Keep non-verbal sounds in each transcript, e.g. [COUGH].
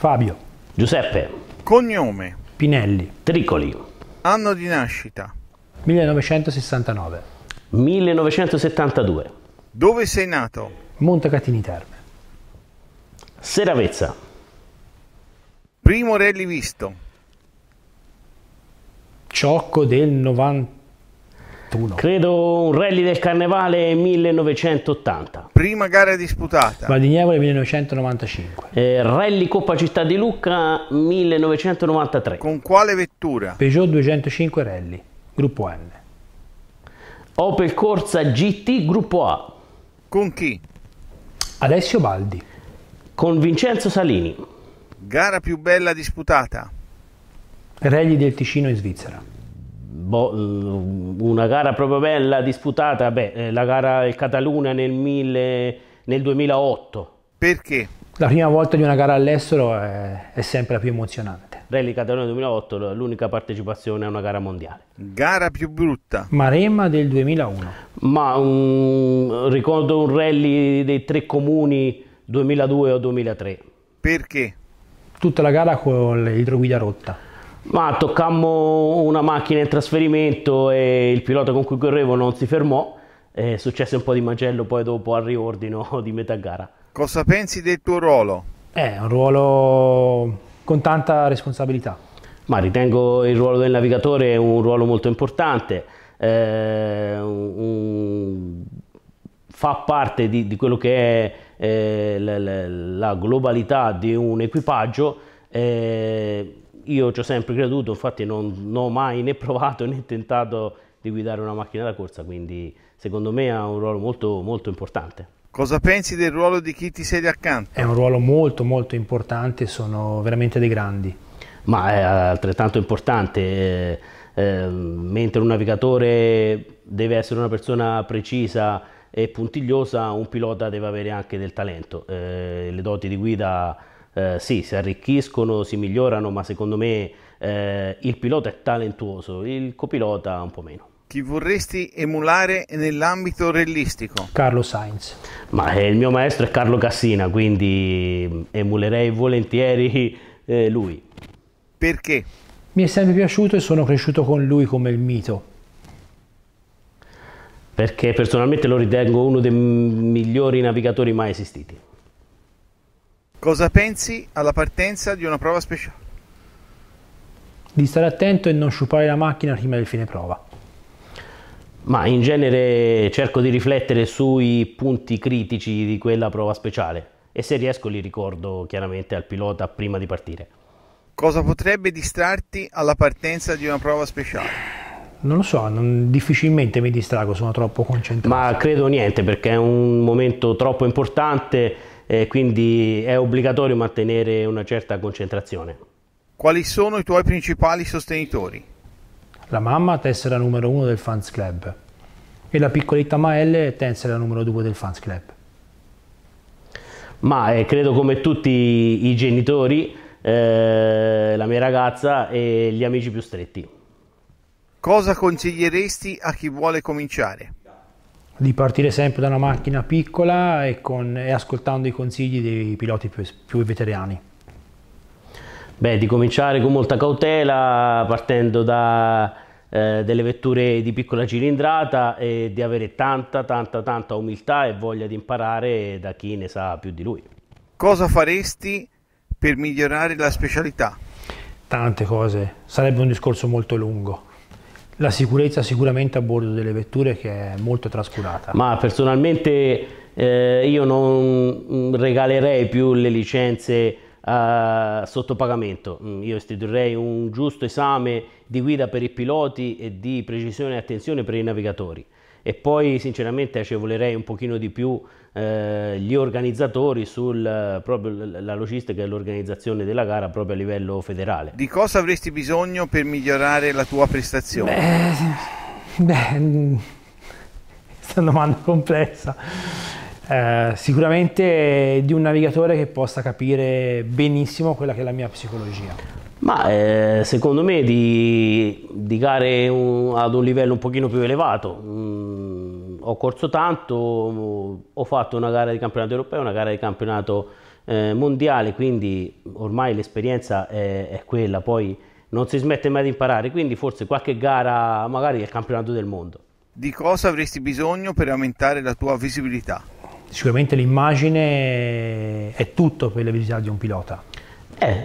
Fabio. Giuseppe. Cognome. Pinelli. Tricoli. Anno di nascita. 1969. 1972. Dove sei nato? Montecatini Terme. Seravezza. Primo rally visto. Ciocco del 90. 91. Credo un rally del carnevale 1980. Prima gara disputata. Valdignevole 1995. Eh, rally Coppa Città di Lucca 1993. Con quale vettura? Peugeot 205 Rally, gruppo N. Opel Corsa GT, gruppo A. Con chi? Alessio Baldi. Con Vincenzo Salini. Gara più bella disputata. Rally del Ticino in Svizzera. Boh, eh, una gara proprio bella disputata, beh, eh, la gara del Catalunya nel, mille, nel 2008. Perché? La prima volta di una gara all'estero è, è sempre la più emozionante. Rally Catalogna 2008, l'unica partecipazione a una gara mondiale. Gara più brutta? Maremma del 2001. Ma um, ricordo un rally dei tre comuni 2002 o 2003. Perché? Tutta la gara con l'idroguida rotta. Ma toccammo una macchina in trasferimento e il pilota con cui correvo non si fermò. È successo un po' di macello poi dopo al riordino [LAUGHS] di metà gara. Cosa pensi del tuo ruolo? Eh, è un ruolo con tanta responsabilità. Ma ritengo il ruolo del navigatore un ruolo molto importante. Eh, un, un, fa parte di, di, quello che è eh, la, la, globalità di un equipaggio. Eh, io ci ho sempre creduto, infatti non, non ho mai né provato né tentato di guidare una macchina da corsa, quindi secondo me ha un ruolo molto, molto importante. Cosa pensi del ruolo di chi ti siede accanto? È un ruolo molto molto importante, sono veramente dei grandi. Ma è altrettanto importante, eh, eh, mentre un navigatore deve essere una persona precisa e puntigliosa, un pilota deve avere anche del talento, eh, le doti di guida eh, sì, si arricchiscono, si migliorano, ma secondo me eh, il pilota è talentuoso, il copilota un po' meno. Chi vorresti emulare nell'ambito rellistico? Carlo Sainz. Ma eh, il mio maestro è Carlo Cassina, quindi emulerei volentieri eh, lui. Perché? Mi è sempre piaciuto e sono cresciuto con lui come il mito perché personalmente lo ritengo uno dei migliori navigatori mai esistiti. Cosa pensi alla partenza di una prova speciale? Di stare attento e non sciupare la macchina prima del fine prova. Ma in genere cerco di riflettere sui punti critici di quella prova speciale e se riesco li ricordo chiaramente al pilota prima di partire. Cosa potrebbe distrarti alla partenza di una prova speciale? Non lo so, non, difficilmente mi distrago, sono troppo concentrato. Ma credo niente perché è un momento troppo importante eh, quindi è obbligatorio mantenere una certa concentrazione. Quali sono i tuoi principali sostenitori? La mamma, tessera numero uno del fans club, e la piccoletta Maelle, tessera numero due del fans club. Ma eh, credo come tutti i genitori, eh, la mia ragazza e gli amici più stretti. Cosa consiglieresti a chi vuole cominciare? di partire sempre da una macchina piccola e, con, e ascoltando i consigli dei piloti più, più veterani. Beh, di cominciare con molta cautela partendo da eh, delle vetture di piccola cilindrata e di avere tanta, tanta, tanta umiltà e voglia di imparare da chi ne sa più di lui. Cosa faresti per migliorare la specialità? Tante cose, sarebbe un discorso molto lungo la sicurezza sicuramente a bordo delle vetture che è molto trascurata. Ma personalmente eh, io non mm, regalerei più le licenze eh, sotto pagamento, mm, io istituirei un giusto esame di guida per i piloti e di precisione e attenzione per i navigatori e poi sinceramente ci volerei un pochino di più eh, gli organizzatori sulla eh, logistica e l'organizzazione della gara proprio a livello federale. Di cosa avresti bisogno per migliorare la tua prestazione? Beh, beh mm, è una domanda complessa. Eh, sicuramente di un navigatore che possa capire benissimo quella che è la mia psicologia. Ma eh, secondo me di, di gare un, ad un livello un pochino più elevato. Mm, ho corso tanto, ho fatto una gara di campionato europeo, una gara di campionato eh, mondiale, quindi ormai l'esperienza è, è, quella, poi non si smette mai di imparare, quindi forse qualche gara magari il campionato del mondo. Di cosa avresti bisogno per aumentare la tua visibilità? Sicuramente l'immagine è tutto per la visibilità di un pilota eh,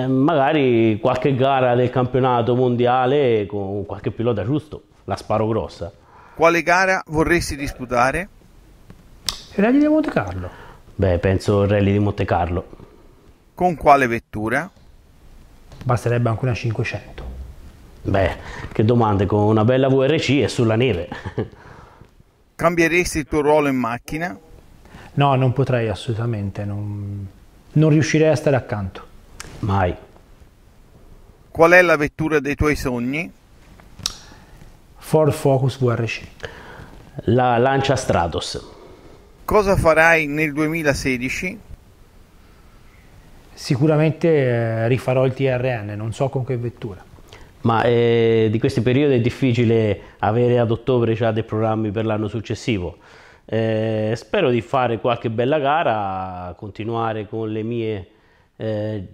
eh, magari qualche gara del campionato mondiale con qualche pilota giusto, la sparo grossa. Quale gara vorresti disputare? Il Rally di Monte Carlo. Beh, penso il Rally di Monte Carlo. Con quale vettura? Basterebbe anche una 500. Beh, che domande, con una bella VRC e sulla neve. Cambieresti il tuo ruolo in macchina? No, non potrei assolutamente, non non riuscirei a stare accanto. Mai. Qual è la vettura dei tuoi sogni? Ford Focus VRC. La Lancia Stratos. Cosa farai nel 2016? Sicuramente eh, rifarò il TRN, non so con che vettura. Ma eh, di questi periodi è difficile avere ad ottobre già dei programmi per l'anno successivo. Eh, spero di fare qualche bella gara, continuare con le mie eh,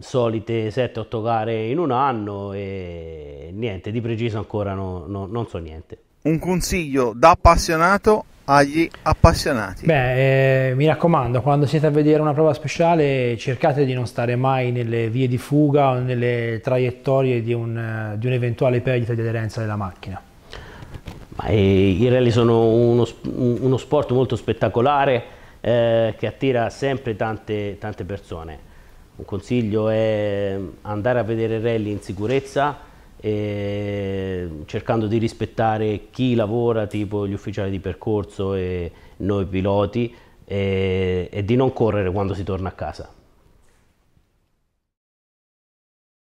solite 7-8 gare in un anno e niente, di preciso ancora no, no, non so niente. Un consiglio da appassionato agli appassionati. Beh, eh, mi raccomando, quando siete a vedere una prova speciale cercate di non stare mai nelle vie di fuga o nelle traiettorie di un, eh, di un perdita di aderenza della macchina. Eh, I rally sono uno, uno sport molto spettacolare eh, che attira sempre tante, tante, persone. Un consiglio è andare a vedere rally in sicurezza eh, cercando di rispettare chi lavora, tipo gli ufficiali di percorso e noi piloti, e, eh, e di non correre quando si torna a casa.